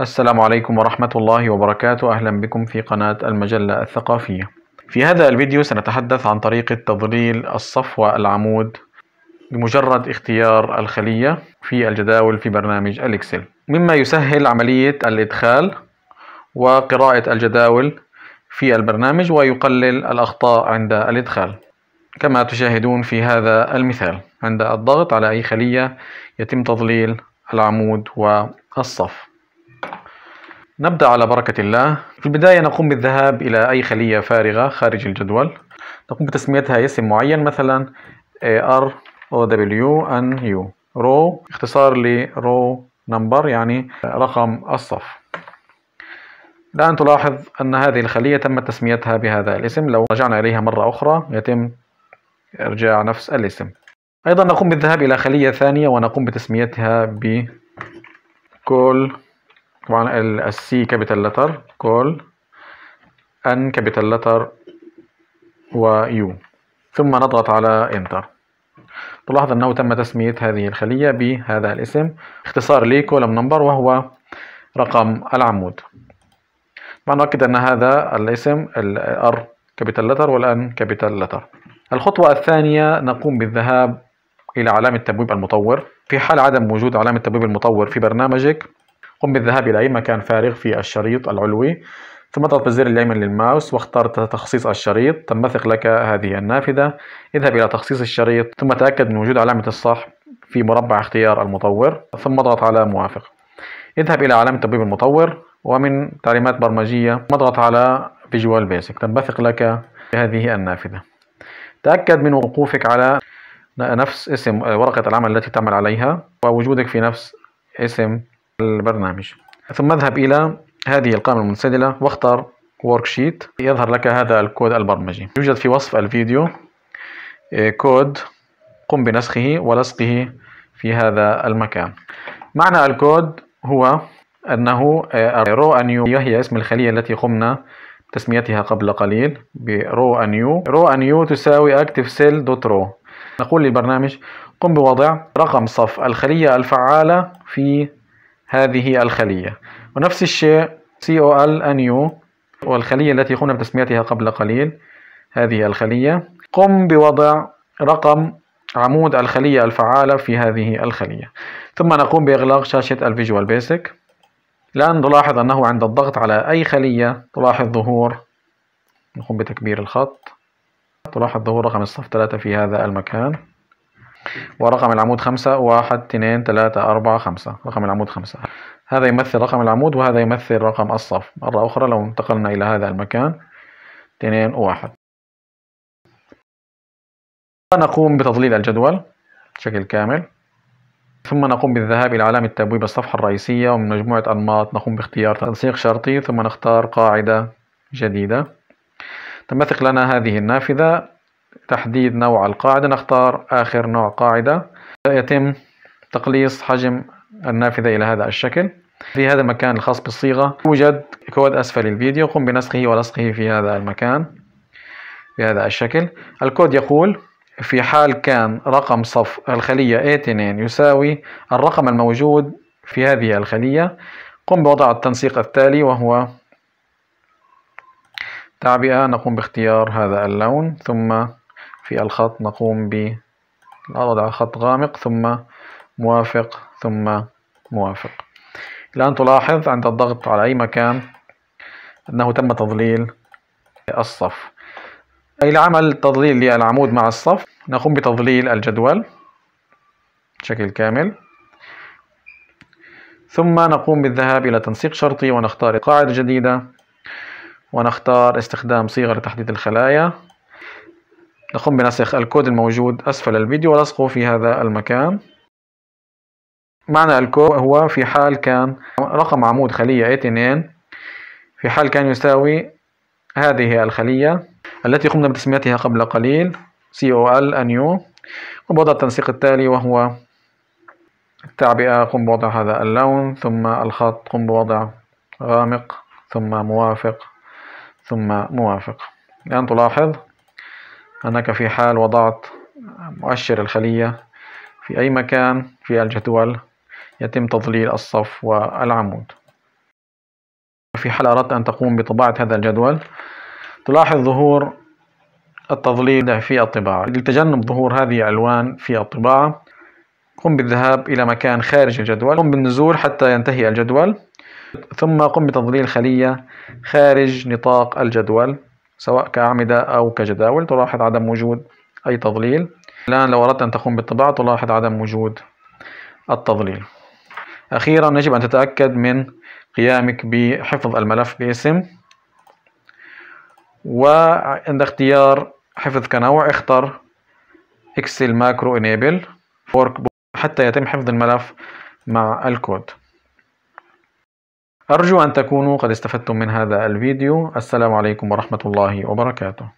السلام عليكم ورحمة الله وبركاته أهلا بكم في قناة المجلة الثقافية في هذا الفيديو سنتحدث عن طريقة تضليل الصفوة العمود بمجرد اختيار الخلية في الجداول في برنامج الإكسل مما يسهل عملية الإدخال وقراءة الجداول في البرنامج ويقلل الأخطاء عند الإدخال كما تشاهدون في هذا المثال عند الضغط على أي خلية يتم تضليل العمود والصف نبدأ على بركة الله في البداية نقوم بالذهاب إلى أي خلية فارغة خارج الجدول نقوم بتسميتها اسم معين مثلا R O W N U رو اختصار لرو نمبر يعني رقم الصف الآن تلاحظ أن هذه الخلية تم تسميتها بهذا الاسم لو رجعنا إليها مرة أخرى يتم إرجاع نفس الاسم أيضا نقوم بالذهاب إلى خلية ثانية ونقوم بتسميتها بكل طبعا السي كابيتال لتر كول ان كابيتال لتر ويو ثم نضغط على انتر تلاحظ انه تم تسمية هذه الخلية بهذا الاسم اختصار لي كولم نمبر وهو رقم العمود طبعا نؤكد ان هذا الاسم الار كابيتال لتر N كابيتال لتر الخطوة الثانية نقوم بالذهاب إلى علامة تبويب المطور في حال عدم وجود علامة تبويب المطور في برنامجك قم بالذهاب إلى أي مكان فارغ في الشريط العلوي ثم اضغط بالزر الأيمن للماوس واختار تخصيص الشريط تنبثق لك هذه النافذة اذهب إلى تخصيص الشريط ثم تأكد من وجود علامة الصح في مربع اختيار المطور ثم اضغط على موافق اذهب إلى علامة تبويب المطور ومن تعليمات برمجية اضغط على فيجوال بيسك تنبثق لك هذه النافذة تأكد من وقوفك على نفس اسم ورقة العمل التي تعمل عليها ووجودك في نفس اسم البرنامج ثم اذهب إلى هذه القائمة المنسدلة واختر worksheet يظهر لك هذا الكود البرمجي يوجد في وصف الفيديو آه، كود قم بنسخه ولصقه في هذا المكان معنى الكود هو أنه رو آه، أنيو هي اسم الخلية التي قمنا تسميتها قبل قليل برو أنيو رو أنيو تساوي رو نقول للبرنامج قم بوضع رقم صف الخلية الفعالة في هذه الخلية ونفس الشيء COL NU والخلية التي قمنا بتسميتها قبل قليل هذه الخلية قم بوضع رقم عمود الخلية الفعالة في هذه الخلية ثم نقوم بإغلاق شاشة الفيجوال بيسك الآن تلاحظ أنه عند الضغط على أي خلية تلاحظ ظهور نقوم بتكبير الخط تلاحظ ظهور رقم الصف 3 في هذا المكان ورقم العمود خمسة واحد اثنين ثلاثة أربعة خمسة رقم العمود خمسة هذا يمثل رقم العمود وهذا يمثل رقم الصف مرة أخرى لو انتقلنا إلى هذا المكان اثنين واحد نقوم بتضليل الجدول بشكل كامل ثم نقوم بالذهاب إلى علامة تبويب الصفحة الرئيسية ومن مجموعة أنماط نقوم باختيار تنسيق شرطي ثم نختار قاعدة جديدة تمثق لنا هذه النافذة تحديد نوع القاعدة نختار آخر نوع قاعدة يتم تقليص حجم النافذة إلى هذا الشكل في هذا المكان الخاص بالصيغة يوجد كود أسفل الفيديو قم بنسخه ولصقه في هذا المكان بهذا الشكل الكود يقول في حال كان رقم صف الخلية A2 يساوي الرقم الموجود في هذه الخلية قم بوضع التنسيق التالي وهو تعبئة نقوم باختيار هذا اللون ثم في الخط نقوم ب أضع خط غامق ثم موافق ثم موافق الآن تلاحظ عند الضغط على أي مكان أنه تم تظليل الصف أي لعمل تظليل للعمود مع الصف نقوم بتظليل الجدول بشكل كامل ثم نقوم بالذهاب إلى تنسيق شرطي ونختار قاعدة جديدة ونختار استخدام صيغة لتحديد الخلايا نقوم بنسخ الكود الموجود أسفل الفيديو ولصقه في هذا المكان معنى الكود هو في حال كان رقم عمود خلية a 2 في حال كان يساوي هذه الخلية التي قمنا بتسميتها قبل قليل COL أنيو قم بوضع التنسيق التالي وهو التعبئة قم بوضع هذا اللون ثم الخط قم بوضع غامق ثم موافق ثم موافق الآن تلاحظ أنك في حال وضعت مؤشر الخلية في أي مكان في الجدول يتم تظليل الصف والعمود في حال أردت أن تقوم بطباعة هذا الجدول تلاحظ ظهور التظليل في الطباعة لتجنب ظهور هذه الألوان في الطباعة قم بالذهاب إلى مكان خارج الجدول قم بالنزول حتى ينتهي الجدول ثم قم بتظليل خلية خارج نطاق الجدول سواء كأعمدة أو كجداول تلاحظ عدم وجود أي تضليل الآن لو أردت أن تقوم بالطباعة تلاحظ عدم وجود التضليل أخيرا يجب أن تتأكد من قيامك بحفظ الملف باسم وعند اختيار حفظ كنوع اختر اكسل ماكرو انيبل حتى يتم حفظ الملف مع الكود أرجو أن تكونوا قد استفدتم من هذا الفيديو السلام عليكم ورحمة الله وبركاته